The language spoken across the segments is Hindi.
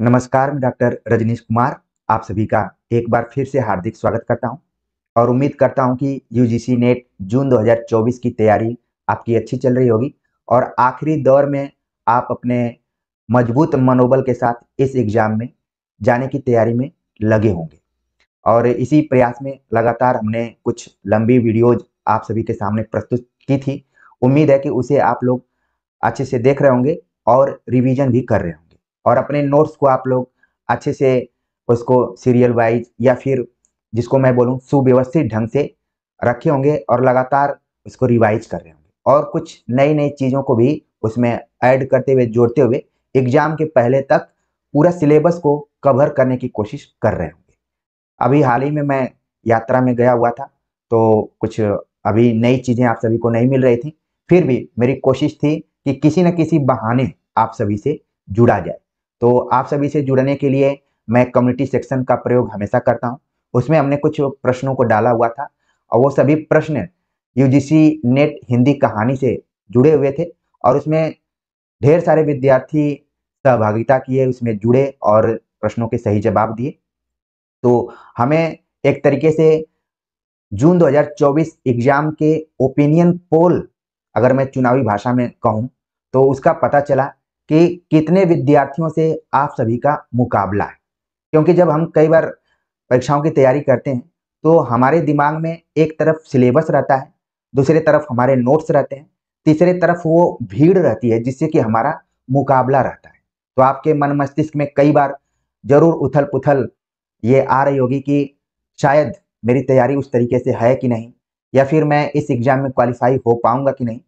नमस्कार मैं डॉक्टर रजनीश कुमार आप सभी का एक बार फिर से हार्दिक स्वागत करता हूं और उम्मीद करता हूं कि यूजीसी नेट जून 2024 की तैयारी आपकी अच्छी चल रही होगी और आखिरी दौर में आप अपने मजबूत मनोबल के साथ इस एग्ज़ाम में जाने की तैयारी में लगे होंगे और इसी प्रयास में लगातार हमने कुछ लंबी वीडियोज आप सभी के सामने प्रस्तुत की थी उम्मीद है कि उसे आप लोग अच्छे से देख रहे होंगे और रिविज़न भी कर रहे होंगे और अपने नोट्स को आप लोग अच्छे से उसको सीरियल वाइज या फिर जिसको मैं बोलूँ सुव्यवस्थित ढंग से रखे होंगे और लगातार उसको रिवाइज कर रहे होंगे और कुछ नई नई चीज़ों को भी उसमें ऐड करते हुए जोड़ते हुए एग्जाम के पहले तक पूरा सिलेबस को कवर करने की कोशिश कर रहे होंगे अभी हाल ही में मैं यात्रा में गया हुआ था तो कुछ अभी नई चीज़ें आप सभी को नहीं मिल रही थी फिर भी मेरी कोशिश थी कि किसी न किसी बहाने आप सभी से जुड़ा जाए तो आप सभी से जुड़ने के लिए मैं कम्युनिटी सेक्शन का प्रयोग हमेशा करता हूँ उसमें हमने कुछ प्रश्नों को डाला हुआ था और वो सभी प्रश्न यूजीसी नेट हिंदी कहानी से जुड़े हुए थे और उसमें ढेर सारे विद्यार्थी सहभागिता किए उसमें जुड़े और प्रश्नों के सही जवाब दिए तो हमें एक तरीके से जून 2024 एग्जाम के ओपिनियन पोल अगर मैं चुनावी भाषा में कहूँ तो उसका पता चला कि कितने विद्यार्थियों से आप सभी का मुकाबला है क्योंकि जब हम कई बार परीक्षाओं की तैयारी करते हैं तो हमारे दिमाग में एक तरफ सिलेबस रहता है दूसरे तरफ हमारे नोट्स रहते हैं तीसरे तरफ वो भीड़ रहती है जिससे कि हमारा मुकाबला रहता है तो आपके मन मस्तिष्क में कई बार जरूर उथल पुथल ये आ रही होगी कि शायद मेरी तैयारी उस तरीके से है कि नहीं या फिर मैं इस एग्ज़ाम में क्वालिफाई हो पाऊंगा कि नहीं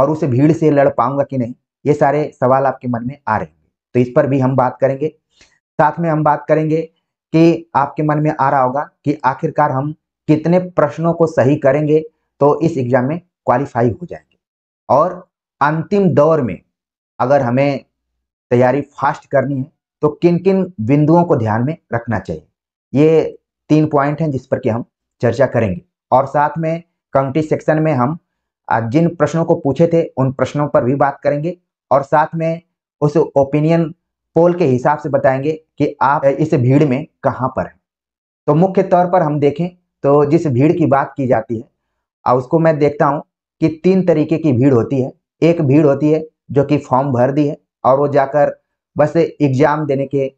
और उस भीड़ से लड़ पाऊंगा कि नहीं ये सारे सवाल आपके मन में आ रहे हैं तो इस पर भी हम बात करेंगे साथ में हम बात करेंगे कि आपके मन में आ रहा होगा कि आखिरकार हम कितने प्रश्नों को सही करेंगे तो इस एग्जाम में क्वालिफाई हो जाएंगे और अंतिम दौर में अगर हमें तैयारी फास्ट करनी है तो किन किन बिंदुओं को ध्यान में रखना चाहिए ये तीन पॉइंट हैं जिस पर कि हम चर्चा करेंगे और साथ में कंटी सेक्शन में हम जिन प्रश्नों को पूछे थे उन प्रश्नों पर भी बात करेंगे और साथ में उस ओपिनियन पोल के हिसाब से बताएंगे कि आप इस भीड़ में कहाँ पर हैं तो मुख्य तौर पर हम देखें तो जिस भीड़ की बात की जाती है और उसको मैं देखता हूँ कि तीन तरीके की भीड़ होती है एक भीड़ होती है जो कि फॉर्म भर दी है और वो जाकर बस एग्जाम देने के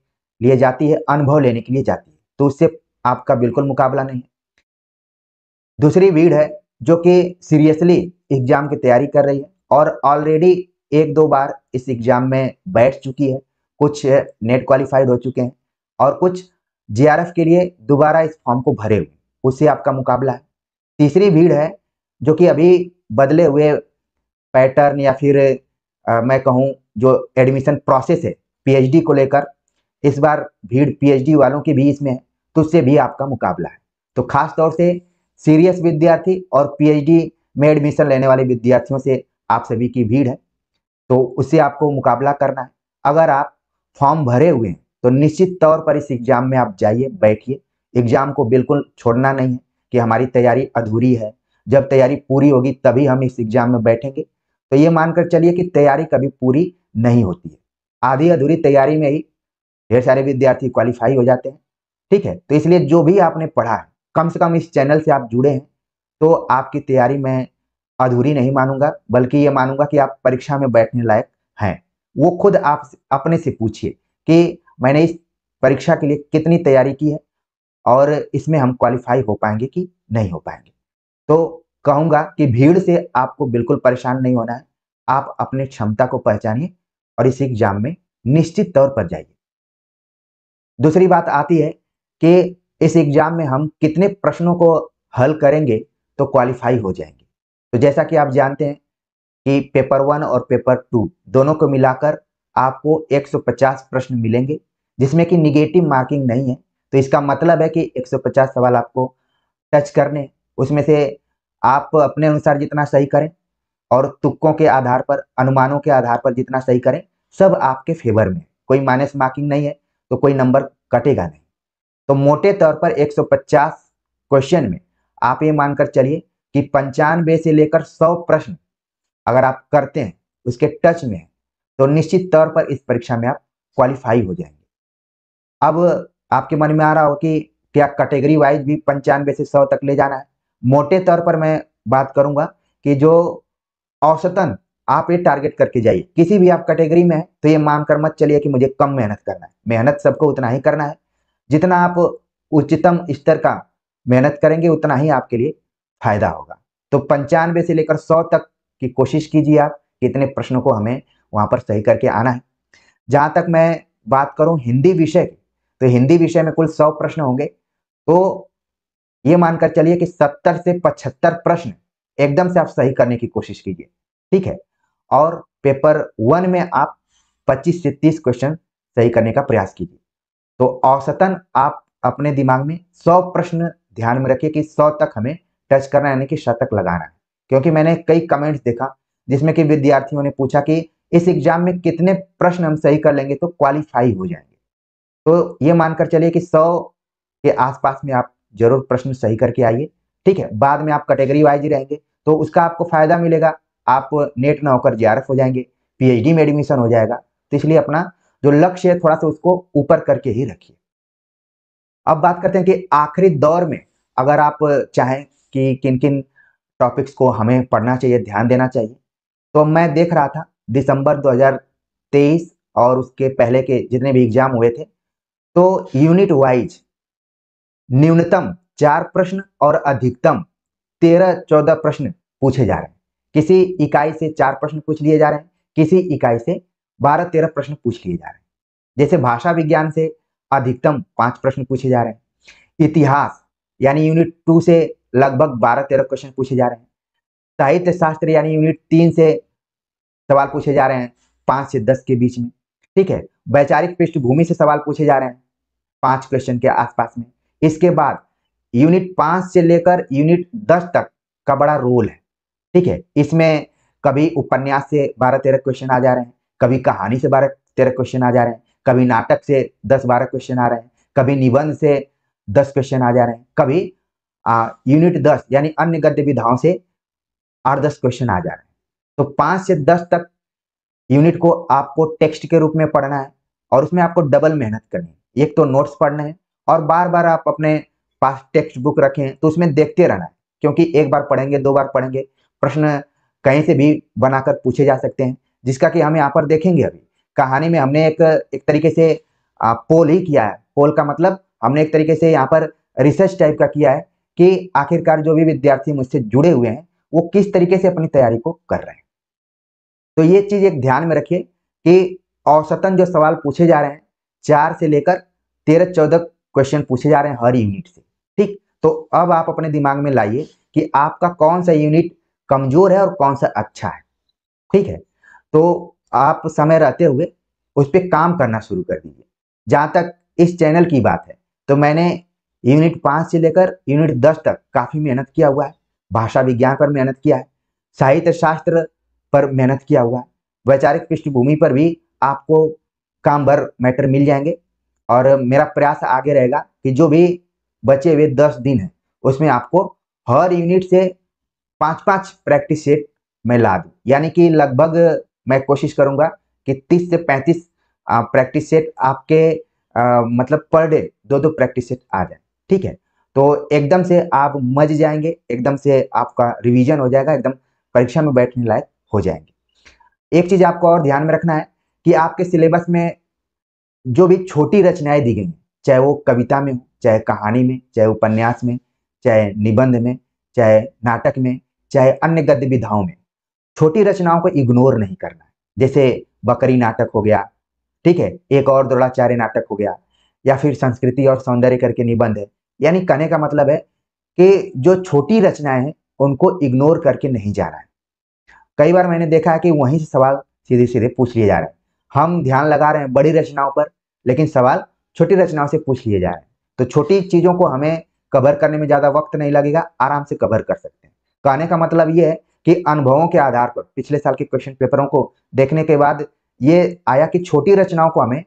लिए जाती है अनुभव लेने के लिए जाती है तो उससे आपका बिल्कुल मुकाबला नहीं है दूसरी भीड़ है जो कि सीरियसली एग्जाम की तैयारी कर रही है और ऑलरेडी एक दो बार इस एग्जाम में बैठ चुकी है कुछ नेट क्वालिफाइड हो चुके हैं और कुछ जेआरएफ के लिए दोबारा इस फॉर्म को भरे हुए उससे आपका मुकाबला है तीसरी भीड़ है जो कि अभी बदले हुए पैटर्न या फिर आ, मैं कहूँ जो एडमिशन प्रोसेस है पीएचडी को लेकर इस बार भीड़ पीएचडी वालों की भी इसमें है तो उससे भी आपका मुकाबला है तो खास तौर से सीरियस विद्यार्थी और पीएचडी में एडमिशन लेने वाले विद्यार्थियों से आप सभी की भीड़ है तो उससे आपको मुकाबला करना है अगर आप फॉर्म भरे हुए हैं तो निश्चित तौर पर इस एग्जाम में आप जाइए बैठिए एग्जाम को बिल्कुल छोड़ना नहीं है कि हमारी तैयारी अधूरी है जब तैयारी पूरी होगी तभी हम इस एग्जाम में बैठेंगे तो ये मानकर चलिए कि तैयारी कभी पूरी नहीं होती है आधी अधूरी तैयारी में ही ढेर सारे विद्यार्थी क्वालिफाई हो जाते हैं ठीक है तो इसलिए जो भी आपने पढ़ा है कम से कम इस चैनल से आप जुड़े हैं तो आपकी तैयारी में अधूरी नहीं मानूंगा बल्कि ये मानूंगा कि आप परीक्षा में बैठने लायक हैं वो खुद आप अपने से पूछिए कि मैंने इस परीक्षा के लिए कितनी तैयारी की है और इसमें हम क्वालिफाई हो पाएंगे कि नहीं हो पाएंगे तो कहूंगा कि भीड़ से आपको बिल्कुल परेशान नहीं होना है आप अपनी क्षमता को पहचानिए और इस एग्जाम में निश्चित तौर पर जाइए दूसरी बात आती है कि इस एग्जाम में हम कितने प्रश्नों को हल करेंगे तो क्वालिफाई हो जाएंगे तो जैसा कि आप जानते हैं कि पेपर वन और पेपर टू दोनों को मिलाकर आपको 150 प्रश्न मिलेंगे जिसमें कि निगेटिव मार्किंग नहीं है तो इसका मतलब है कि 150 सवाल आपको टच करने उसमें से आप अपने अनुसार जितना सही करें और तुक्कों के आधार पर अनुमानों के आधार पर जितना सही करें सब आपके फेवर में कोई माइनस मार्किंग नहीं है तो कोई नंबर कटेगा नहीं तो मोटे तौर पर 150 क्वेश्चन में आप ये मानकर चलिए कि पंचानवे से लेकर सौ प्रश्न अगर आप करते हैं उसके टच में है तो निश्चित तौर पर इस परीक्षा में आप क्वालिफाई हो जाएंगे अब आपके मन में आ रहा हो कि क्या कैटेगरी वाइज भी पंचानवे से सौ तक ले जाना है मोटे तौर पर मैं बात करूंगा कि जो औसतन आप ये टारगेट करके जाइए किसी भी आप कैटेगरी में है तो ये मानकर मत चलिए कि मुझे कम मेहनत करना है मेहनत सबको उतना ही करना है जितना आप उच्चतम स्तर का मेहनत करेंगे उतना ही आपके लिए फायदा होगा तो पंचानवे से लेकर सौ तक की कोशिश कीजिए आप कितने प्रश्नों को हमें वहां पर सही करके आना है जहां तक मैं बात करूं हिंदी विषय की तो हिंदी विषय में कुल सौ प्रश्न होंगे तो ये मानकर चलिए कि सत्तर से पचहत्तर प्रश्न एकदम से आप सही करने की कोशिश कीजिए ठीक है और पेपर वन में आप पच्चीस से तीस क्वेश्चन सही करने का प्रयास कीजिए तो औसतन आप अपने दिमाग में सौ प्रश्न ध्यान में रखिए कि सौ तक हमें टच करना यानी कि शतक लगाना है क्योंकि मैंने कई कमेंट्स देखा जिसमें कि विद्यार्थियों ने पूछा कि इस एग्जाम में कितने प्रश्न हम सही कर लेंगे तो क्वालिफाई हो जाएंगे तो ये मानकर चलिए कि सौ के आसपास में आप जरूर प्रश्न सही करके आइए ठीक है बाद में आप कैटेगरी वाइज रहेंगे तो उसका आपको फायदा मिलेगा आप नेट ना होकर जे हो जाएंगे पीएचडी में एडमिशन हो जाएगा तो इसलिए अपना जो लक्ष्य है थोड़ा सा उसको ऊपर करके ही रखिए अब बात करते हैं कि आखिरी दौर में अगर आप चाहें कि किन किन टॉपिक्स को हमें पढ़ना चाहिए ध्यान देना चाहिए तो मैं देख रहा था दिसंबर 2023 और उसके पहले के जितने भी एग्जाम हुए थे तो यूनिट वाइज न्यूनतम चार प्रश्न और अधिकतम तेरह चौदह प्रश्न पूछे जा रहे हैं किसी इकाई से चार प्रश्न पूछ लिए जा रहे हैं किसी इकाई से बारह तेरह प्रश्न पूछ लिए जा रहे हैं जैसे भाषा विज्ञान से अधिकतम पांच प्रश्न पूछे जा रहे हैं इतिहास यानी यूनिट टू से लगभग बारह तेरह क्वेश्चन पूछे जा रहे हैं साहित्य शास्त्र यानी यूनिट तीन से सवाल पूछे जा रहे हैं पांच से दस के बीच में ठीक है वैचारिक पृष्ठभूमि से सवाल पूछे जा रहे हैं पांच क्वेश्चन के आसपास में इसके बाद यूनिट पांच से लेकर यूनिट दस तक का बड़ा रोल है ठीक है इसमें कभी उपन्यास से बारह तेरह क्वेश्चन आ जा रहे हैं कभी कहानी से बारह तेरह क्वेश्चन आ जा रहे हैं कभी नाटक से दस बारह क्वेश्चन आ रहे हैं कभी निबंध से दस क्वेश्चन आ जा रहे हैं कभी आ, यूनिट दस यानी अन्य गद्य विधाओं से आठ दस क्वेश्चन आ जा रहे हैं तो पांच से दस तक यूनिट को आपको टेक्स्ट के रूप में पढ़ना है और उसमें आपको डबल मेहनत करनी है एक तो नोट्स पढ़ने हैं और बार बार आप अपने पास टेक्स्ट बुक रखें तो उसमें देखते रहना है क्योंकि एक बार पढ़ेंगे दो बार पढ़ेंगे प्रश्न कहीं से भी बनाकर पूछे जा सकते हैं जिसका कि हम यहाँ पर देखेंगे अभी कहानी में हमने एक एक तरीके से पोल ही किया है पोल का मतलब हमने एक तरीके से यहाँ पर रिसर्च टाइप का किया है कि आखिरकार जो भी विद्यार्थी मुझसे जुड़े हुए हैं वो किस तरीके से अपनी तैयारी को कर रहे हैं तो ये चीज़ एक ध्यान में रखिए कि औसतन जो सवाल पूछे जा रहे हैं चार से लेकर तेरह चौदह क्वेश्चन पूछे जा रहे हैं हर यूनिट से ठीक तो अब आप अपने दिमाग में लाइए कि आपका कौन सा यूनिट कमजोर है और कौन सा अच्छा है ठीक है तो आप समय रहते हुए उस पर काम करना शुरू कर दीजिए जहां तक इस चैनल की बात है तो मैंने यूनिट पांच से लेकर यूनिट दस तक काफ़ी मेहनत किया हुआ है भाषा विज्ञान पर मेहनत किया है साहित्य शास्त्र पर मेहनत किया हुआ है वैचारिक पृष्ठभूमि पर भी आपको काम भर मैटर मिल जाएंगे और मेरा प्रयास आगे रहेगा कि जो भी बचे हुए दस दिन है उसमें आपको हर यूनिट से पाँच पाँच प्रैक्टिस सेट मैं ला दू यानी कि लगभग मैं कोशिश करूंगा कि तीस से पैंतीस प्रैक्टिस सेट आपके आ, मतलब पर डे दो दो प्रैक्टिस सेट आ जाए ठीक है तो एकदम से आप मज जाएंगे एकदम से आपका रिवीजन हो जाएगा एकदम परीक्षा में बैठने लायक हो जाएंगे एक चीज़ आपको और ध्यान में रखना है कि आपके सिलेबस में जो भी छोटी रचनाएं दी गई चाहे वो कविता में हो चाहे कहानी में चाहे उपन्यास में चाहे निबंध में चाहे नाटक में चाहे अन्य गद्य विधाओं में छोटी रचनाओं को इग्नोर नहीं करना है जैसे बकरी नाटक हो गया ठीक है एक और द्रोणाचार्य नाटक हो गया या फिर संस्कृति और सौंदर्य करके निबंध है यानी कहने का मतलब है कि जो छोटी रचनाएं हैं उनको इग्नोर करके नहीं जा रहा है कई बार मैंने देखा है कि वहीं से सवाल सीधे सीधे पूछ लिए जा रहे हैं हम ध्यान लगा रहे हैं बड़ी रचनाओं पर लेकिन सवाल छोटी रचनाओं से पूछ लिए जा रहे हैं तो छोटी चीज़ों को हमें कवर करने में ज़्यादा वक्त नहीं लगेगा आराम से कवर कर सकते हैं कहने का मतलब ये है कि अनुभवों के आधार पर पिछले साल के क्वेश्चन पेपरों को देखने के बाद ये आया कि छोटी रचनाओं को हमें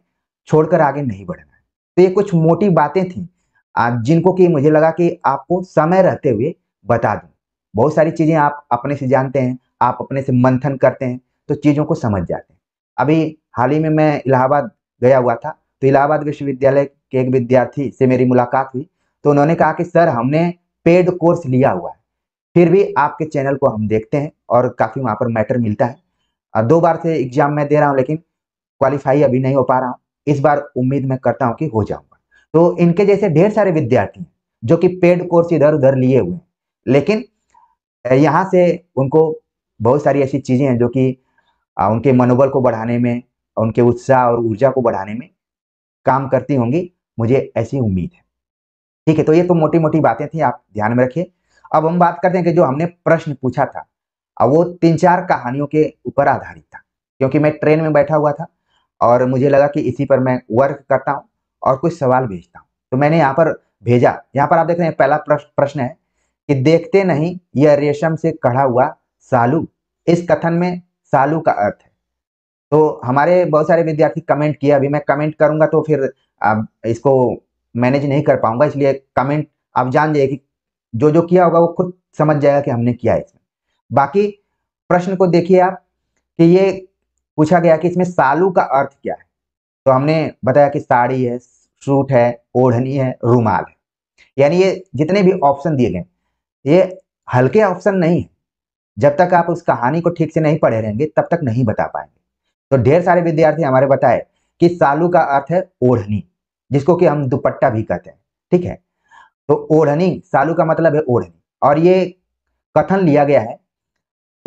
छोड़कर आगे नहीं बढ़ना है तो ये कुछ मोटी बातें थी आप जिनको कि मुझे लगा कि आपको समय रहते हुए बता दूँ बहुत सारी चीज़ें आप अपने से जानते हैं आप अपने से मंथन करते हैं तो चीज़ों को समझ जाते हैं अभी हाल ही में मैं इलाहाबाद गया हुआ था तो इलाहाबाद विश्वविद्यालय के एक विद्यार्थी से मेरी मुलाकात हुई तो उन्होंने कहा कि सर हमने पेड कोर्स लिया हुआ है फिर भी आपके चैनल को हम देखते हैं और काफ़ी वहाँ पर मैटर मिलता है और दो बार से एग्जाम मैं दे रहा हूँ लेकिन क्वालिफाई अभी नहीं हो पा रहा हूँ इस बार उम्मीद मैं करता हूँ कि हो जाऊँगा तो इनके जैसे ढेर सारे विद्यार्थी जो कि पेड कोर्स इधर उधर लिए हुए लेकिन यहाँ से उनको बहुत सारी ऐसी चीज़ें हैं जो कि उनके मनोबल को बढ़ाने में उनके उत्साह और ऊर्जा को बढ़ाने में काम करती होंगी मुझे ऐसी उम्मीद है ठीक है तो ये तो मोटी मोटी बातें थी आप ध्यान में रखिए अब हम बात करते हैं कि जो हमने प्रश्न पूछा था अब वो तीन चार कहानियों के ऊपर आधारित था क्योंकि मैं ट्रेन में बैठा हुआ था और मुझे लगा कि इसी पर मैं वर्क करता हूँ और कुछ सवाल भेजता हूँ तो मैंने यहाँ पर भेजा यहाँ पर आप देख रहे हैं पहला प्रश्न है कि देखते नहीं यह रेशम से कढ़ा हुआ सालू इस कथन में सालू का अर्थ है तो हमारे बहुत सारे विद्यार्थी कमेंट किया अभी मैं कमेंट करूंगा तो फिर आप इसको मैनेज नहीं कर पाऊंगा इसलिए कमेंट आप जान जाइए कि जो जो किया होगा वो खुद समझ जाएगा कि हमने किया इसमें बाकी प्रश्न को देखिए आप कि ये पूछा गया कि इसमें सालू का अर्थ क्या है तो हमने बताया कि साड़ी है सूट है ओढ़नी है रूमाल है यानी ये जितने भी ऑप्शन दिए गए ये हल्के ऑप्शन नहीं है जब तक आप उस कहानी को ठीक से नहीं पढ़े रहेंगे तब तक नहीं बता पाएंगे तो ढेर सारे विद्यार्थी हमारे बताए कि सालू का अर्थ है ओढ़नी जिसको कि हम दुपट्टा भी कहते हैं ठीक है तो ओढ़नी सालू का मतलब है ओढ़नी और ये कथन लिया गया है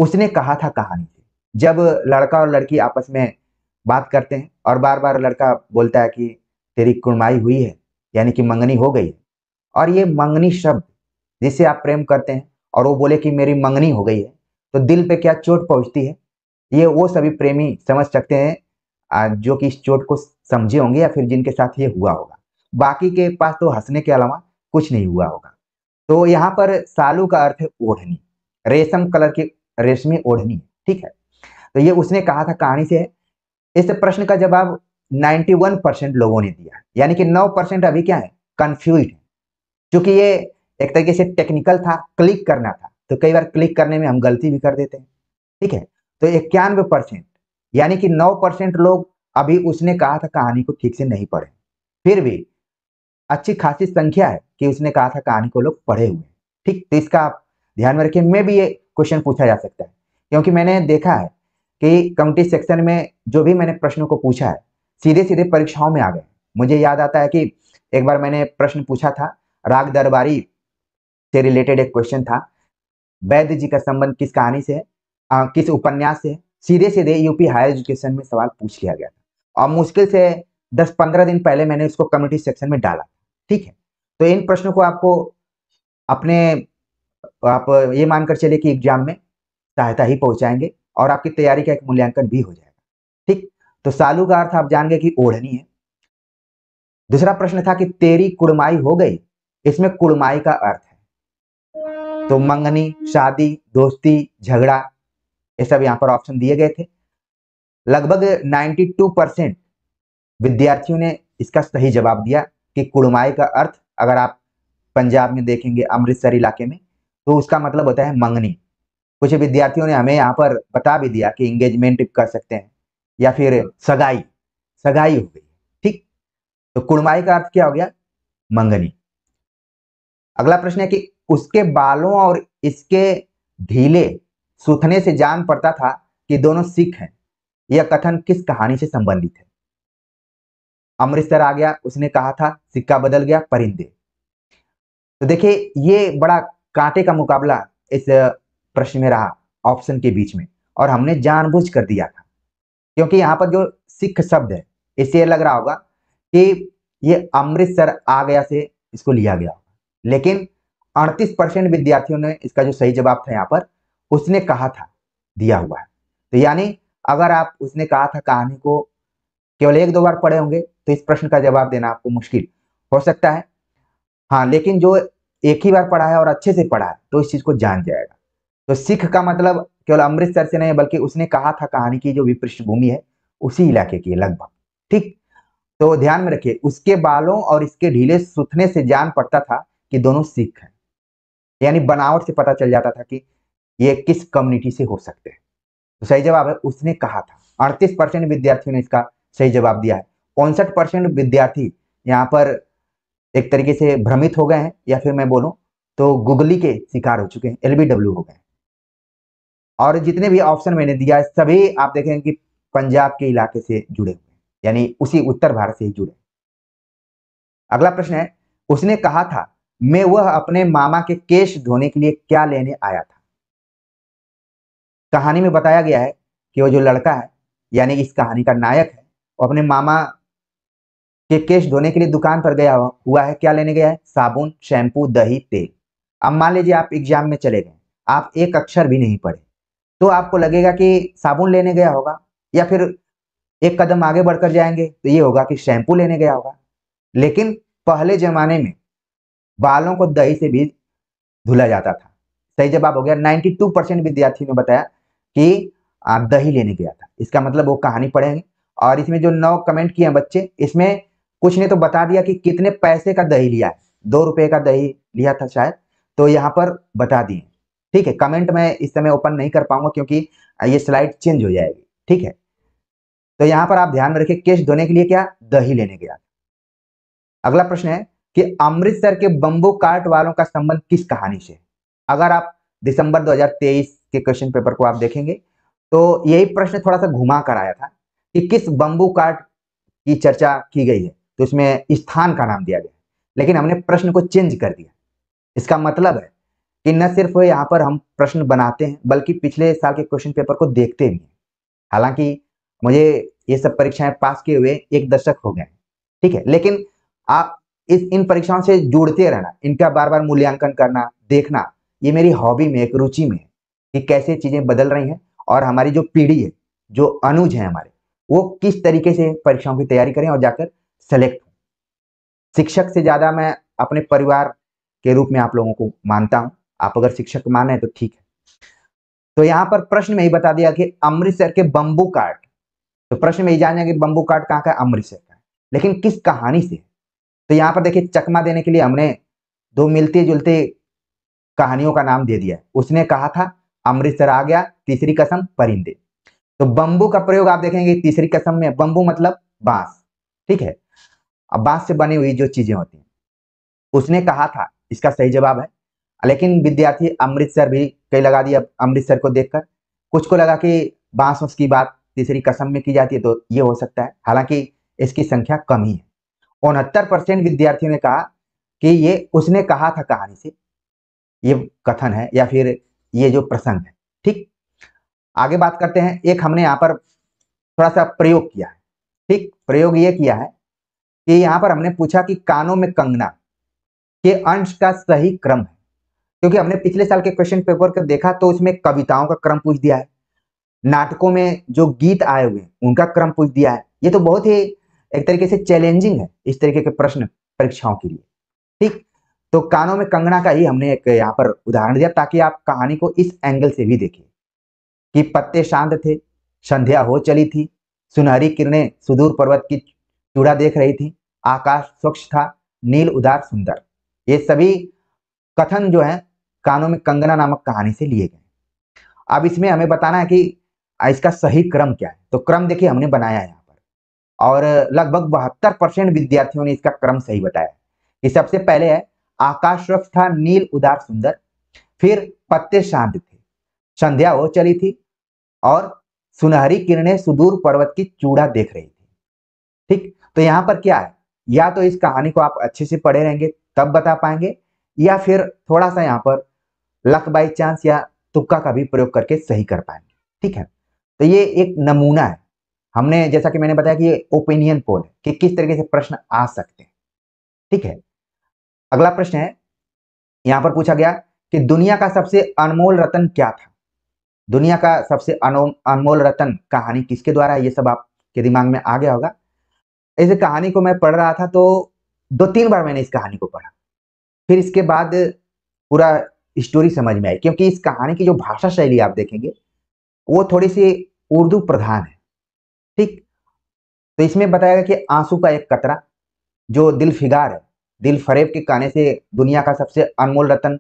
उसने कहा था कहानी से जब लड़का और लड़की आपस में बात करते हैं और बार बार लड़का बोलता है कि तेरी कुड़माई हुई है यानी कि मंगनी हो गई है और ये मंगनी शब्द जिसे आप प्रेम करते हैं और वो बोले कि मेरी मंगनी हो गई है तो दिल पे क्या चोट पहुंचती है ये वो सभी प्रेमी समझ सकते हैं जो कि इस चोट को समझे होंगे या फिर जिनके साथ ये हुआ होगा बाकी के पास तो हंसने के अलावा कुछ नहीं हुआ होगा तो यहाँ पर सालू का अर्थ है ओढ़नी रेशम कलर की रेशमी ओढ़नी ठीक है तो ये उसने कहा था कहानी से इस प्रश्न का जवाब 91 परसेंट लोगों ने दिया यानी कि 9 परसेंट अभी क्या है कंफ्यूज है क्योंकि ये एक तरीके से टेक्निकल था क्लिक करना था तो कई बार क्लिक करने में हम गलती भी कर देते हैं ठीक है तो इक्यानवे परसेंट यानी कि नौ परसेंट लोग अभी उसने कहा था कहानी को ठीक से नहीं पढ़े फिर भी अच्छी खासी संख्या है कि उसने कहा था कहानी को लोग पढ़े हुए ठीक तो इसका आप ध्यान में रखिए मैं भी ये क्वेश्चन पूछा जा सकता है क्योंकि मैंने देखा है कि कमिटी सेक्शन में जो भी मैंने प्रश्नों को पूछा है सीधे सीधे परीक्षाओं में आ गए मुझे याद आता है कि एक बार मैंने प्रश्न पूछा था राग दरबारी से रिलेटेड एक क्वेश्चन था वैद्य जी का संबंध किस कहानी से आ, किस उपन्यास से सीधे सीधे यूपी हायर एजुकेशन में सवाल पूछ लिया गया था और मुश्किल से दस पंद्रह दिन पहले मैंने उसको कम्युनिटी सेक्शन में डाला ठीक है तो इन प्रश्नों को आपको अपने आप ये मानकर चले कि एग्जाम में सहायता ही पहुंचाएंगे और आपकी तैयारी का एक मूल्यांकन भी हो जाएगा ठीक तो सालू का अर्थ आप जान गए कि ओढ़नी है दूसरा प्रश्न था कि तेरी कुड़माई हो गई इसमें कुड़माई का अर्थ है तो मंगनी शादी दोस्ती झगड़ा ये सब यहां पर ऑप्शन दिए गए थे लगभग 92 परसेंट विद्यार्थियों ने इसका सही जवाब दिया कि कुड़माई का अर्थ अगर आप पंजाब में देखेंगे अमृतसर इलाके में तो उसका मतलब होता है मंगनी कुछ विद्यार्थियों ने हमें यहाँ पर बता भी दिया कि इंगेजमेंट कर सकते हैं या फिर सगाई सगाई हो गई ठीक तो कुड़माई का अर्थ क्या हो गया मंगनी अगला प्रश्न है कि उसके बालों और इसके ढीले सूखने से जान पड़ता था कि दोनों सिख हैं यह कथन किस कहानी से संबंधित है अमृतसर आ गया उसने कहा था सिक्का बदल गया परिंदे तो देखिए ये बड़ा कांटे का मुकाबला इस प्रश्न में रहा ऑप्शन के बीच में और हमने जानबूझ कर दिया था क्योंकि यहाँ पर जो सिख शब्द है इससे लग रहा होगा कि ये अमृतसर आ गया से इसको लिया गया होगा लेकिन अड़तीस परसेंट विद्यार्थियों ने इसका जो सही जवाब था यहाँ पर उसने कहा था दिया हुआ है तो यानी अगर आप उसने कहा था कहानी को केवल एक दो बार पढ़े होंगे तो इस प्रश्न का जवाब देना आपको मुश्किल हो सकता है हाँ लेकिन जो एक ही बार पढ़ा है और अच्छे से पढ़ा है तो इस चीज़ को जान जाएगा तो सिख का मतलब केवल अमृतसर से नहीं बल्कि उसने कहा था कहानी की जो विपृष्ठ भूमि है उसी इलाके की लगभग ठीक तो ध्यान में रखिए उसके बालों और इसके ढीले सुथने से जान पड़ता था कि दोनों सिख हैं यानी बनावट से पता चल जाता था कि ये किस कम्युनिटी से हो सकते हैं तो सही जवाब है उसने कहा था अड़तीस परसेंट विद्यार्थियों ने इसका सही जवाब दिया है उनसठ परसेंट विद्यार्थी यहाँ पर एक तरीके से भ्रमित हो गए हैं या फिर मैं बोलूँ तो गुगली के शिकार हो चुके हैं एलबीडब्ल्यू हो गए हैं और जितने भी ऑप्शन मैंने दिया है सभी आप देखेंगे कि पंजाब के इलाके से जुड़े हुए यानी उसी उत्तर भारत से ही जुड़े अगला प्रश्न है उसने कहा था मैं वह अपने मामा के केश धोने के लिए क्या लेने आया था कहानी में बताया गया है कि वो जो लड़का है यानी इस कहानी का नायक है वो अपने मामा के केश धोने के लिए दुकान पर गया हुआ है क्या लेने गया है साबुन शैम्पू दही तेल अब मान लीजिए आप एग्जाम में चले गए आप एक अक्षर भी नहीं पढ़े तो आपको लगेगा कि साबुन लेने गया होगा या फिर एक कदम आगे बढ़कर जाएंगे तो ये होगा कि शैम्पू लेने गया होगा लेकिन पहले जमाने में बालों को दही से भी धुला जाता था सही जवाब हो गया 92 परसेंट विद्यार्थियों ने बताया कि आप दही लेने गया था इसका मतलब वो कहानी पढ़ेंगे और इसमें जो नौ कमेंट किए बच्चे इसमें कुछ ने तो बता दिया कि कितने पैसे का दही लिया है दो रुपये का दही लिया था शायद तो यहाँ पर बता दिए ठीक है कमेंट मैं इस समय ओपन नहीं कर पाऊंगा क्योंकि ये स्लाइड चेंज हो जाएगी ठीक है तो यहाँ पर आप ध्यान में रखिए केश धोने के लिए क्या दही लेने गया अगला प्रश्न है कि अमृतसर के बम्बू कार्ट वालों का संबंध किस कहानी से अगर आप दिसंबर 2023 के क्वेश्चन पेपर को आप देखेंगे तो यही प्रश्न थोड़ा सा घुमा कर आया था कि किस बंबू काट की चर्चा की गई है तो इसमें स्थान का नाम दिया गया लेकिन हमने प्रश्न को चेंज कर दिया इसका मतलब है कि न सिर्फ यहाँ पर हम प्रश्न बनाते हैं बल्कि पिछले साल के क्वेश्चन पेपर को देखते भी हैं हालांकि मुझे ये सब परीक्षाएं पास किए हुए एक दशक हो गए ठीक है लेकिन आप इस इन परीक्षाओं से जुड़ते रहना इनका बार बार मूल्यांकन करना देखना ये मेरी हॉबी में एक रुचि में है कि कैसे चीज़ें बदल रही हैं और हमारी जो पीढ़ी है जो अनुज है हमारे वो किस तरीके से परीक्षाओं की तैयारी करें और जाकर सेलेक्ट हों शिक्षक से ज़्यादा मैं अपने परिवार के रूप में आप लोगों को मानता हूँ आप अगर शिक्षक माने तो ठीक है तो यहाँ पर प्रश्न में ही बता दिया कि अमृतसर के बम्बू काट तो प्रश्न में ही जाने कि बंबू काट कहाँ का अमृतसर का है लेकिन किस कहानी से तो यहाँ पर देखिए चकमा देने के लिए हमने दो मिलते जुलते कहानियों का नाम दे दिया उसने कहा था अमृतसर आ गया तीसरी कसम परिंदे तो बंबू का प्रयोग आप देखेंगे तीसरी कसम में बम्बू मतलब बांस ठीक है अब बांस से बनी हुई जो चीजें होती हैं उसने कहा था इसका सही जवाब है लेकिन विद्यार्थी अमृतसर भी कई लगा दिया अमृतसर को देखकर कुछ को लगा कि बांस की बात तीसरी कसम में की जाती है तो ये हो सकता है हालांकि इसकी संख्या कम ही है उनहत्तर परसेंट विद्यार्थियों ने कहा कि ये उसने कहा था कहानी से ये कथन है या फिर ये जो प्रसंग है ठीक आगे बात करते हैं एक हमने यहाँ पर थोड़ा सा प्रयोग किया है ठीक प्रयोग ये किया है कि यहाँ पर हमने पूछा कि कानों में कंगना के अंश का सही क्रम है क्योंकि हमने पिछले साल के क्वेश्चन पेपर को देखा तो उसमें कविताओं का क्रम पूछ दिया है नाटकों में जो गीत आए हुए हैं उनका क्रम पूछ दिया है ये तो बहुत ही एक तरीके से चैलेंजिंग है इस तरीके के प्रश्न परीक्षाओं के लिए ठीक तो कानों में कंगना का ही हमने एक यहाँ पर उदाहरण दिया ताकि आप कहानी को इस एंगल से भी देखें कि पत्ते शांत थे संध्या हो चली थी सुनहरी किरणें सुदूर पर्वत की चूड़ा देख रही थी आकाश स्वच्छ था नील उदार सुंदर ये सभी कथन जो है कानों में कंगना नामक कहानी से लिए गए अब इसमें हमें बताना है कि इसका सही क्रम क्या है तो क्रम देखिए हमने बनाया यहाँ पर और लगभग बहत्तर परसेंट विद्यार्थियों ने इसका क्रम सही बताया कि सबसे पहले है आकाश रफ था नील उदार सुंदर फिर पत्ते शांत थे संध्या हो चली थी और सुनहरी किरणें सुदूर पर्वत की चूड़ा देख रही थी ठीक तो यहाँ पर क्या है या तो इस कहानी को आप अच्छे से पढ़े रहेंगे तब बता पाएंगे या फिर थोड़ा सा यहाँ पर लक बाई चांस या तुक्का का भी प्रयोग करके सही कर पाएंगे ठीक है तो ये एक नमूना है हमने जैसा कि मैंने बताया कि ये ओपिनियन पोल है कि किस तरीके से प्रश्न आ सकते हैं ठीक है अगला प्रश्न है यहाँ पर पूछा गया कि दुनिया का सबसे अनमोल रतन क्या था दुनिया का सबसे अनमोल रतन कहानी किसके द्वारा ये सब आपके दिमाग में आ गया होगा इस कहानी को मैं पढ़ रहा था तो दो तीन बार मैंने इस कहानी को पढ़ा फिर इसके बाद पूरा स्टोरी समझ में आई क्योंकि इस कहानी की जो भाषा शैली आप देखेंगे वो थोड़ी सी उर्दू प्रधान है ठीक तो इसमें बताया गया कि आंसू का एक कतरा जो दिल फिगार है दिल फरेब के कहने से दुनिया का सबसे अनमोल रतन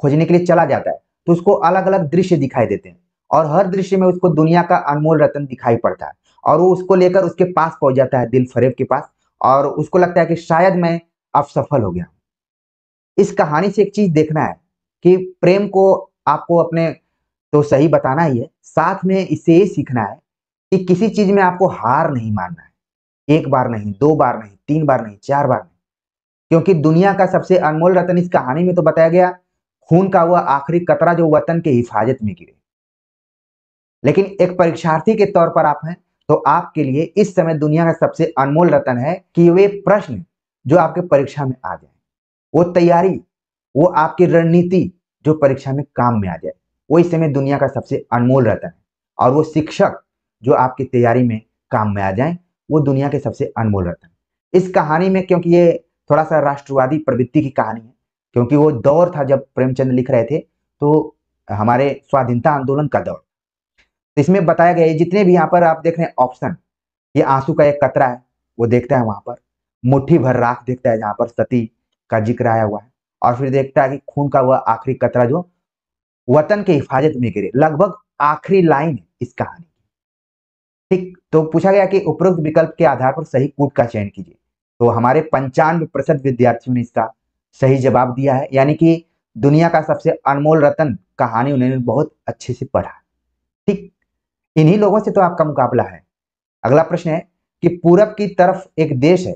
खोजने के लिए चला जाता है तो उसको अलग अलग दृश्य दिखाई देते हैं और हर दृश्य में उसको दुनिया का अनमोल रतन दिखाई पड़ता है और वो उसको लेकर उसके पास पहुंच जाता है दिल फरेब के पास और उसको लगता है कि शायद मैं अब सफल हो गया इस कहानी से एक चीज देखना है कि प्रेम को आपको अपने तो सही बताना ही है साथ में इससे ये सीखना है कि किसी चीज में आपको हार नहीं मानना है एक बार नहीं दो बार नहीं तीन बार नहीं चार बार नहीं क्योंकि दुनिया का सबसे अनमोल रतन इस कहानी में तो बताया गया खून का हुआ आखिरी कतरा जो वतन के हिफाजत में गिरे लेकिन एक परीक्षार्थी के तौर पर आप हैं तो आपके लिए इस समय दुनिया का सबसे अनमोल रतन है कि वे प्रश्न जो आपके परीक्षा में आ जाए वो तैयारी वो आपकी रणनीति जो परीक्षा में काम में आ जाए वो इस समय दुनिया का सबसे अनमोल रहता है और वो शिक्षक जो आपकी तैयारी में काम में आ जाए वो दुनिया के सबसे अनमोल रहता है इस कहानी में क्योंकि ये थोड़ा सा राष्ट्रवादी प्रवृत्ति की कहानी है क्योंकि वो दौर था जब प्रेमचंद लिख रहे थे तो हमारे स्वाधीनता आंदोलन का दौर इसमें बताया गया है जितने भी यहाँ पर आप देख रहे हैं ऑप्शन ये आंसू का एक कतरा है वो देखता है वहां पर मुट्ठी भर राख देखता है जहाँ पर सती का जिक्र आया हुआ है और फिर देखता है कि खून का वह आखिरी कतरा जो वतन के हिफाजत में गिरे लगभग आखिरी लाइन इस कहानी की ठीक तो पूछा गया कि उपरोक्त विकल्प के आधार पर सही कूट का चयन कीजिए तो हमारे पंचानवे प्रतिशत विद्यार्थियों ने इसका सही जवाब दिया है यानी कि दुनिया का सबसे अनमोल रतन कहानी उन्होंने बहुत अच्छे से पढ़ा ठीक इन्हीं लोगों से तो आपका मुकाबला है अगला प्रश्न है कि पूरब की तरफ एक देश है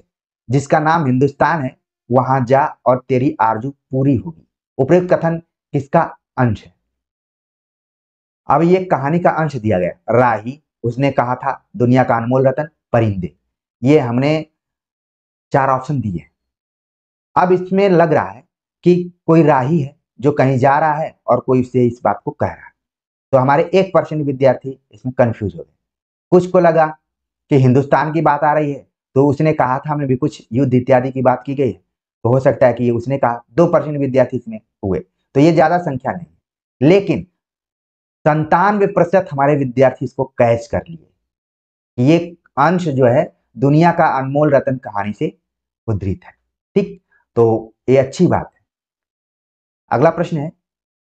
जिसका नाम हिंदुस्तान है वहां जा और तेरी आरजू पूरी होगी उपयुक्त कथन किसका अंश है अब ये कहानी का अंश दिया गया राही उसने कहा था दुनिया का अनमोल रतन परिंदे ये हमने चार ऑप्शन दिए हैं अब इसमें लग रहा है कि कोई राही है जो कहीं जा रहा है और कोई उसे इस बात को कह रहा है तो हमारे एक परसेंट विद्यार्थी इसमें कंफ्यूज हो गए कुछ को लगा कि हिंदुस्तान की बात आ रही है तो उसने कहा था हमें भी कुछ युद्ध इत्यादि की बात की गई है तो हो सकता है कि उसने कहा दो परसेंट विद्यार्थी इसमें हुए तो ये ज्यादा संख्या नहीं लेकिन संतानवे प्रतिशत हमारे विद्यार्थी इसको कैच कर लिए ये अंश जो है दुनिया का अनमोल रतन कहानी से उद्धृत है ठीक तो ये अच्छी बात है अगला प्रश्न है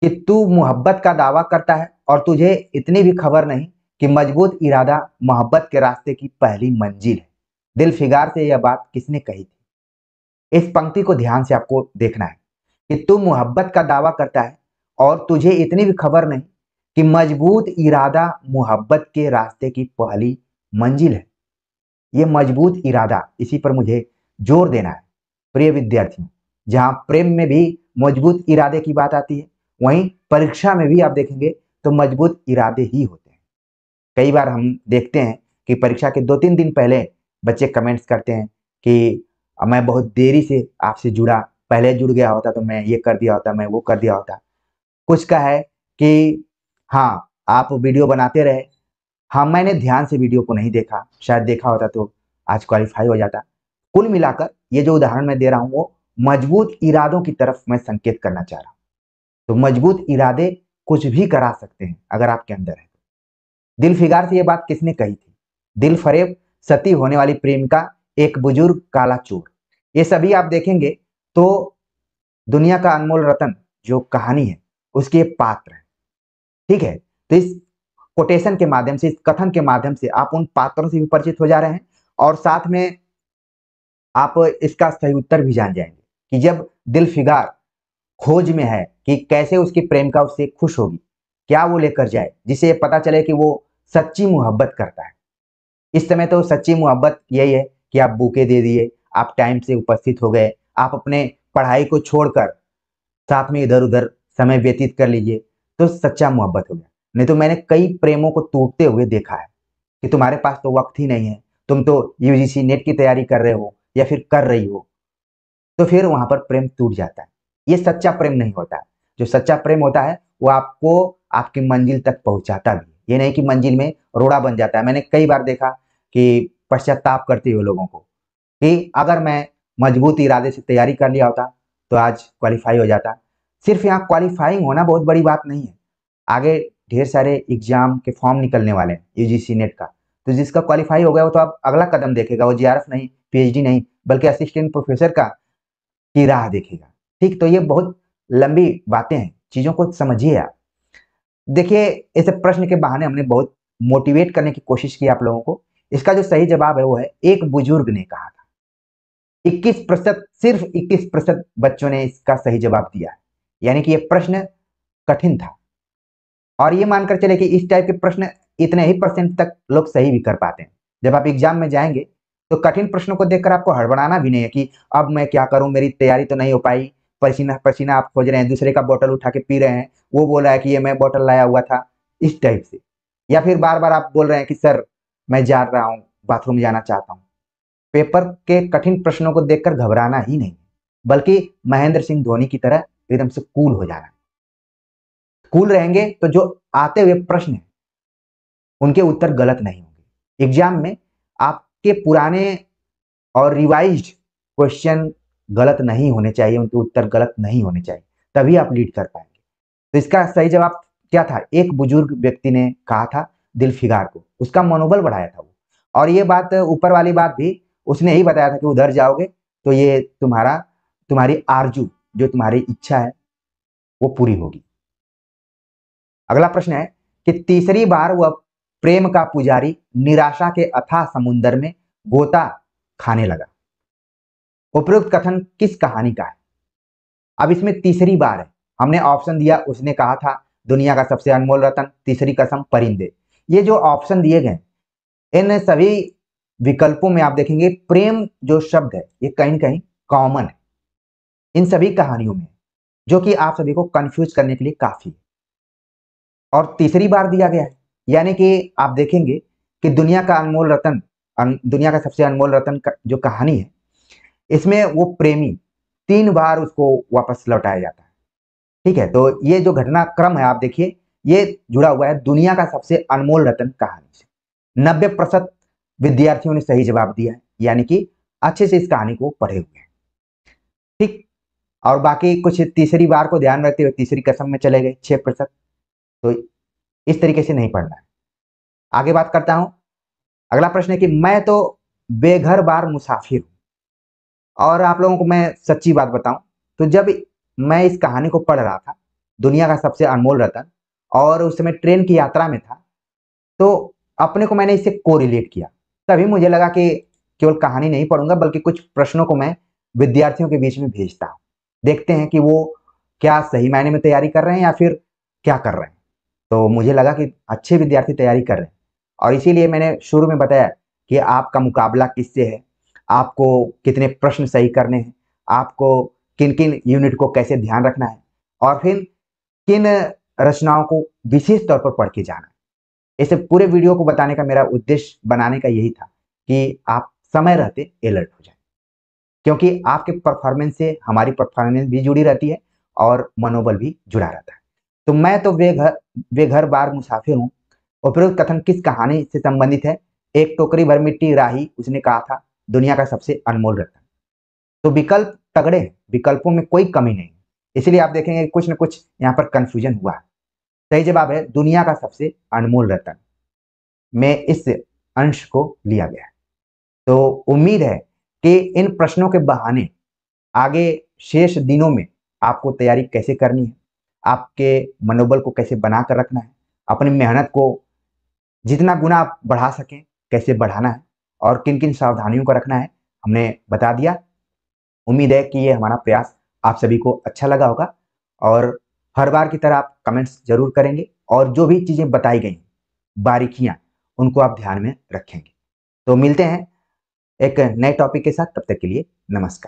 कि तू मोहब्बत का दावा करता है और तुझे इतनी भी खबर नहीं कि मजबूत इरादा मोहब्बत के रास्ते की पहली मंजिल है दिल फिगार से यह बात किसने कही थी इस पंक्ति को ध्यान से आपको देखना है कि तू मोहब्बत का दावा करता है और तुझे इतनी भी खबर नहीं कि मजबूत इरादा मोहब्बत के रास्ते की पहली मंजिल है ये मजबूत इरादा इसी पर मुझे जोर देना है प्रिय विद्यार्थियों जहाँ प्रेम में भी मजबूत इरादे की बात आती है वहीं परीक्षा में भी आप देखेंगे तो मजबूत इरादे ही होते हैं कई बार हम देखते हैं कि परीक्षा के दो तीन दिन पहले बच्चे कमेंट्स करते हैं कि मैं बहुत देरी से आपसे जुड़ा पहले जुड़ गया होता तो मैं ये कर दिया होता मैं वो कर दिया होता कुछ का है कि हाँ आप वीडियो बनाते रहे हाँ मैंने ध्यान से वीडियो को नहीं देखा शायद देखा होता तो आज क्वालिफाई हो जाता कुल मिलाकर ये जो उदाहरण मैं दे रहा हूँ वो मजबूत इरादों की तरफ मैं संकेत करना चाह रहा हूँ तो मजबूत इरादे कुछ भी करा सकते हैं अगर आपके अंदर है दिल फिगार से ये बात किसने कही थी दिल फरेब सती होने वाली प्रेमिका एक बुजुर्ग काला चोर ये सभी आप देखेंगे तो दुनिया का अनमोल रतन जो कहानी है उसके पात्र है ठीक है तो इस कोटेशन के माध्यम से इस कथन के माध्यम से आप उन पात्रों से भी परिचित हो जा रहे हैं और साथ में आप इसका सही उत्तर भी जान जाएंगे कि जब दिल फिगार खोज में है कि कैसे उसकी प्रेम का उससे खुश होगी क्या वो लेकर जाए जिसे पता चले कि वो सच्ची मुहब्बत करता है इस समय तो सच्ची मुहब्बत यही है कि आप बुके दे दिए आप टाइम से उपस्थित हो गए आप अपने पढ़ाई को छोड़कर साथ में इधर उधर समय व्यतीत कर लीजिए तो सच्चा मोहब्बत हो गया नहीं तो मैंने कई प्रेमों को टूटते हुए देखा है कि तुम्हारे पास तो वक्त ही नहीं है तुम तो यूजीसी नेट की तैयारी कर रहे हो या फिर कर रही हो तो फिर वहां पर प्रेम टूट जाता है ये सच्चा प्रेम नहीं होता जो सच्चा प्रेम होता है वो आपको आपकी मंजिल तक पहुंचाता भी ये नहीं कि मंजिल में रोड़ा बन जाता है मैंने कई बार देखा कि पश्चाताप करती हुए लोगों को कि अगर मैं मजबूत इरादे से तैयारी कर लिया होता तो आज क्वालिफाई हो जाता सिर्फ यहाँ क्वालिफाइंग होना बहुत बड़ी बात नहीं है आगे ढेर सारे एग्जाम के फॉर्म निकलने वाले हैं यूजीसी नेट का तो जिसका क्वालिफाई हो गया वो तो अब अगला कदम देखेगा वो एफ नहीं डी नहीं बल्कि असिस्टेंट प्रोफेसर का की राह देखेगा ठीक तो ये बहुत लंबी बातें हैं चीज़ों को समझिए आप देखिए ऐसे प्रश्न के बहाने हमने बहुत मोटिवेट करने की कोशिश की आप लोगों को इसका जो सही जवाब है वो है एक बुजुर्ग ने कहा था 21 प्रतिशत सिर्फ 21 प्रतिशत बच्चों ने इसका सही जवाब दिया है यानी कि यह प्रश्न कठिन था और ये मानकर चले कि इस टाइप के प्रश्न इतने ही परसेंट तक लोग सही भी कर पाते हैं जब आप एग्जाम में जाएंगे तो कठिन प्रश्नों को देखकर आपको हड़बड़ाना भी नहीं है कि अब मैं क्या करूं मेरी तैयारी तो नहीं हो पाई पसीना पसीना आप खोज रहे हैं दूसरे का बोतल उठा के पी रहे हैं वो बोल रहा है कि ये मैं बोतल लाया हुआ था इस टाइप से या फिर बार बार आप बोल रहे हैं कि सर मैं जा रहा हूँ बाथरूम जाना चाहता हूँ पेपर के कठिन प्रश्नों को देखकर घबराना ही नहीं बल्कि महेंद्र सिंह धोनी की तरह एकदम से कूल हो जाना कूल रहेंगे तो जो आते हुए प्रश्न है उनके उत्तर गलत नहीं होंगे एग्जाम में आपके पुराने और रिवाइज क्वेश्चन गलत नहीं होने चाहिए उनके उत्तर गलत नहीं होने चाहिए तभी आप लीड कर पाएंगे तो इसका सही जवाब क्या था एक बुजुर्ग व्यक्ति ने कहा था दिलफिगार को उसका मनोबल बढ़ाया था वो और ये बात ऊपर वाली बात भी उसने यही बताया था कि उधर जाओगे तो ये तुम्हारा तुम्हारी आरजू जो तुम्हारी इच्छा है वो पूरी होगी अगला प्रश्न है कि तीसरी बार वह प्रेम का पुजारी निराशा के अथा समुन्दर में गोता खाने लगा उपयुक्त कथन किस कहानी का है अब इसमें तीसरी बार है हमने ऑप्शन दिया उसने कहा था दुनिया का सबसे अनमोल रतन तीसरी कसम परिंदे ये जो ऑप्शन दिए गए इन सभी विकल्पों में आप देखेंगे प्रेम जो शब्द है ये कहीं कहीं कॉमन है इन सभी कहानियों में जो कि आप सभी को कंफ्यूज करने के लिए काफी है और तीसरी बार दिया गया है यानी कि आप देखेंगे कि दुनिया का अनमोल रतन दुनिया का सबसे अनमोल रतन जो कहानी है इसमें वो प्रेमी तीन बार उसको वापस लौटाया जाता है ठीक है तो ये जो घटनाक्रम है आप देखिए ये जुड़ा हुआ है दुनिया का सबसे अनमोल रतन कहानी से नब्बे प्रतिशत विद्यार्थियों ने सही जवाब दिया है यानी कि अच्छे से इस कहानी को पढ़े हुए हैं ठीक और बाकी कुछ तीसरी बार को ध्यान रखते हुए तीसरी कसम में चले गए छह प्रतिशत तो इस तरीके से नहीं पढ़ना है आगे बात करता हूं अगला प्रश्न है कि मैं तो बेघर बार मुसाफिर हूं और आप लोगों को मैं सच्ची बात बताऊं तो जब मैं इस कहानी को पढ़ रहा था दुनिया का सबसे अनमोल रतन और उस समय ट्रेन की यात्रा में था तो अपने को मैंने इसे कोरिलेट किया तभी मुझे लगा कि केवल कहानी नहीं पढ़ूंगा बल्कि कुछ प्रश्नों को मैं विद्यार्थियों के बीच में भेजता हूँ देखते हैं कि वो क्या सही मायने में तैयारी कर रहे हैं या फिर क्या कर रहे हैं तो मुझे लगा कि अच्छे विद्यार्थी तैयारी कर रहे हैं और इसीलिए मैंने शुरू में बताया कि आपका मुकाबला किससे है आपको कितने प्रश्न सही करने हैं आपको किन किन यूनिट को कैसे ध्यान रखना है और फिर किन रचनाओं को विशेष तौर पर पढ़ के जाना है ऐसे पूरे वीडियो को बताने का मेरा उद्देश्य बनाने का यही था कि आप समय रहते अलर्ट हो जाए क्योंकि आपके परफॉर्मेंस से हमारी परफॉर्मेंस भी जुड़ी रहती है और मनोबल भी जुड़ा रहता है तो मैं तो वे घर वे घर बार मुसाफिर हूँ उपरोक्त कथन किस कहानी से संबंधित है एक टोकरी भर मिट्टी राही उसने कहा था दुनिया का सबसे अनमोल रत्न तो विकल्प तगड़े हैं विकल्पों में कोई कमी नहीं है इसलिए आप देखेंगे कुछ ना कुछ यहाँ पर कंफ्यूजन हुआ है सही जवाब है दुनिया का सबसे अनमोल रतन में इस अंश को लिया गया तो उम्मीद है कि इन प्रश्नों के बहाने आगे शेष दिनों में आपको तैयारी कैसे करनी है आपके मनोबल को कैसे बनाकर रखना है अपनी मेहनत को जितना गुना आप बढ़ा सकें कैसे बढ़ाना है और किन किन सावधानियों का रखना है हमने बता दिया उम्मीद है कि ये हमारा प्रयास आप सभी को अच्छा लगा होगा और हर बार की तरह आप कमेंट्स जरूर करेंगे और जो भी चीज़ें बताई गई बारीकियां उनको आप ध्यान में रखेंगे तो मिलते हैं एक नए टॉपिक के साथ तब तक के लिए नमस्कार